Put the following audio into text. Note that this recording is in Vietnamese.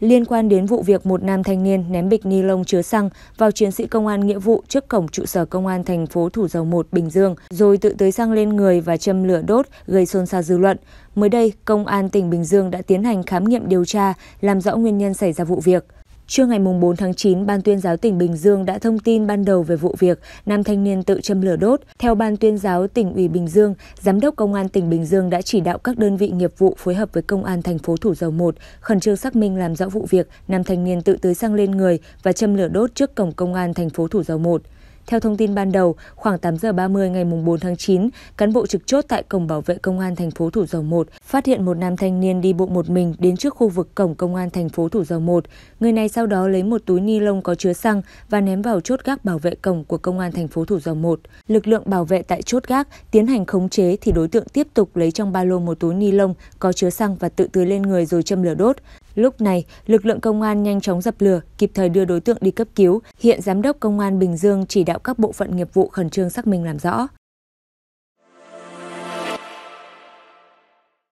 Liên quan đến vụ việc một nam thanh niên ném bịch ni lông chứa xăng vào chiến sĩ công an nghĩa vụ trước cổng trụ sở công an thành phố Thủ Dầu Một, Bình Dương, rồi tự tới xăng lên người và châm lửa đốt gây xôn xao dư luận. Mới đây, công an tỉnh Bình Dương đã tiến hành khám nghiệm điều tra, làm rõ nguyên nhân xảy ra vụ việc. Trưa ngày 4 tháng 9, Ban tuyên giáo tỉnh Bình Dương đã thông tin ban đầu về vụ việc nam thanh niên tự châm lửa đốt. Theo Ban tuyên giáo tỉnh ủy Bình Dương, Giám đốc Công an tỉnh Bình Dương đã chỉ đạo các đơn vị nghiệp vụ phối hợp với Công an thành phố Thủ Dầu Một khẩn trương xác minh làm rõ vụ việc nam thanh niên tự tưới xăng lên người và châm lửa đốt trước cổng Công an thành phố Thủ Dầu Một. Theo thông tin ban đầu, khoảng 8 giờ 30 ngày 4 tháng 9, cán bộ trực chốt tại cổng bảo vệ công an thành phố Thủ Dầu Một phát hiện một nam thanh niên đi bộ một mình đến trước khu vực cổng công an thành phố Thủ Dầu Một. Người này sau đó lấy một túi ni lông có chứa xăng và ném vào chốt gác bảo vệ cổng của công an thành phố Thủ Dầu Một. Lực lượng bảo vệ tại chốt gác tiến hành khống chế thì đối tượng tiếp tục lấy trong ba lô một túi ni lông có chứa xăng và tự tưới lên người rồi châm lửa đốt. Lúc này, lực lượng công an nhanh chóng dập lửa, kịp thời đưa đối tượng đi cấp cứu. Hiện giám đốc công an Bình Dương chỉ đạo các bộ phận nghiệp vụ khẩn trương xác minh làm rõ.